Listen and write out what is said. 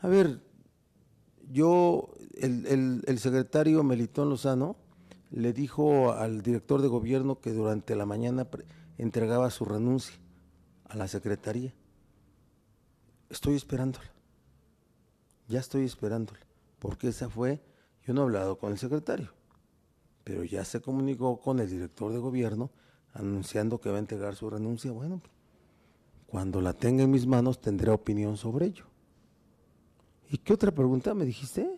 a ver, yo, el, secretario Melitón Lozano le dijo al director de gobierno que durante la mañana entregaba su renuncia a la secretaría. Estoy esperándola. Ya estoy esperándola. Porque esa fue, yo no he hablado con el secretario, pero ya se comunicó con el director de gobierno anunciando que va a entregar su renuncia. Bueno, pues, cuando la tenga en mis manos tendré opinión sobre ello. ¿Y qué otra pregunta me dijiste?